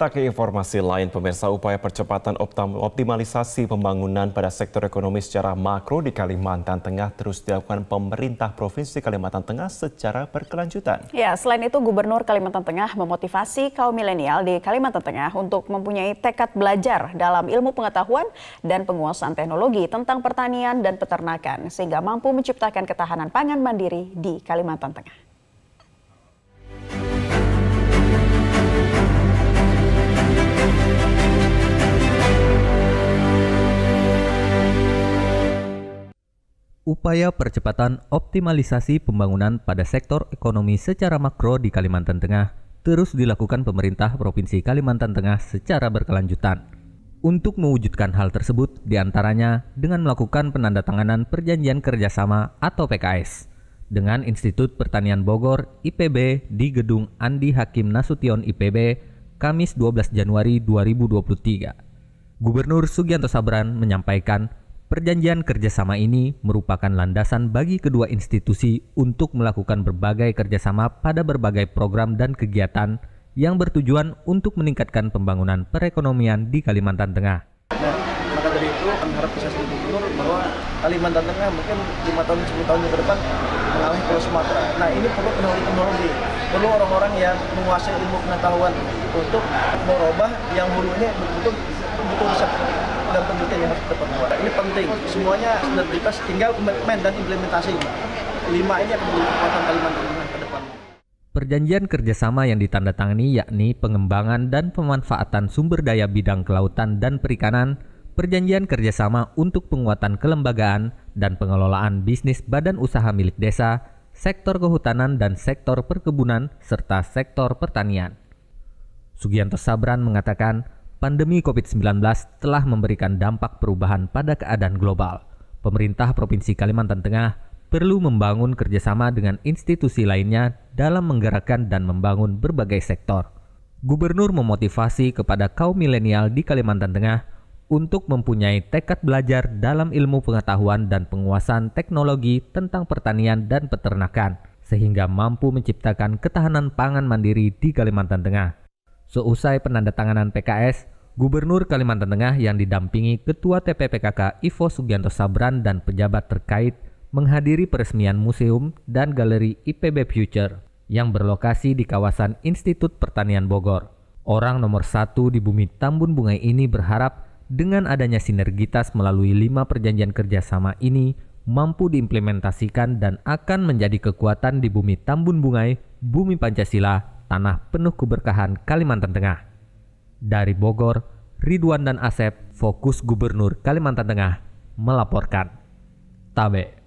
Kita ke informasi lain, pemirsa upaya percepatan optimalisasi pembangunan pada sektor ekonomi secara makro di Kalimantan Tengah terus dilakukan pemerintah Provinsi Kalimantan Tengah secara berkelanjutan. Ya, selain itu Gubernur Kalimantan Tengah memotivasi kaum milenial di Kalimantan Tengah untuk mempunyai tekad belajar dalam ilmu pengetahuan dan penguasaan teknologi tentang pertanian dan peternakan sehingga mampu menciptakan ketahanan pangan mandiri di Kalimantan Tengah. upaya percepatan optimalisasi pembangunan pada sektor ekonomi secara makro di Kalimantan Tengah terus dilakukan pemerintah Provinsi Kalimantan Tengah secara berkelanjutan. Untuk mewujudkan hal tersebut, diantaranya dengan melakukan penandatanganan perjanjian kerjasama atau PKS dengan Institut Pertanian Bogor IPB di Gedung Andi Hakim Nasution IPB Kamis 12 Januari 2023. Gubernur Sugianto Sabran menyampaikan Perjanjian kerjasama ini merupakan landasan bagi kedua institusi untuk melakukan berbagai kerjasama pada berbagai program dan kegiatan yang bertujuan untuk meningkatkan pembangunan perekonomian di Kalimantan Tengah. Nah, maka dari itu kami harap bisa sebagai gubernur bahwa Kalimantan Tengah mungkin 5 tahun 10 tahun ke depan mengalih ke Sumatera. Nah ini perlu peneliti teknologi, perlu orang-orang yang menguasai ilmu pengetahuan untuk merubah yang hulunya betul-betul bisa dan penelitian yang harus kita perkuat. Nah, ini penting, semuanya sinergitas tinggal komitmen dan implementasi. Lima ini akan menjadi kekuatan Kalimantan Tengah ke depan. Perjanjian kerjasama yang ditandatangani yakni pengembangan dan pemanfaatan sumber daya bidang kelautan dan perikanan, perjanjian kerjasama untuk penguatan kelembagaan dan pengelolaan bisnis badan usaha milik desa, sektor kehutanan dan sektor perkebunan, serta sektor pertanian. Sugianto Sabran mengatakan, pandemi COVID-19 telah memberikan dampak perubahan pada keadaan global. Pemerintah Provinsi Kalimantan Tengah perlu membangun kerjasama dengan institusi lainnya dalam menggerakkan dan membangun berbagai sektor. Gubernur memotivasi kepada kaum milenial di Kalimantan Tengah untuk mempunyai tekad belajar dalam ilmu pengetahuan dan penguasaan teknologi tentang pertanian dan peternakan, sehingga mampu menciptakan ketahanan pangan mandiri di Kalimantan Tengah. Seusai penandatanganan PKS, Gubernur Kalimantan Tengah yang didampingi Ketua TPPKK Ivo Sugianto Sabran dan pejabat terkait menghadiri peresmian museum dan galeri IPB Future yang berlokasi di kawasan Institut Pertanian Bogor. Orang nomor satu di bumi Tambun Bungai ini berharap dengan adanya sinergitas melalui lima perjanjian kerjasama ini mampu diimplementasikan dan akan menjadi kekuatan di bumi Tambun Bungai, bumi Pancasila, tanah penuh keberkahan Kalimantan Tengah. Dari Bogor, Ridwan dan Asep, fokus Gubernur Kalimantan Tengah, melaporkan. Tabe.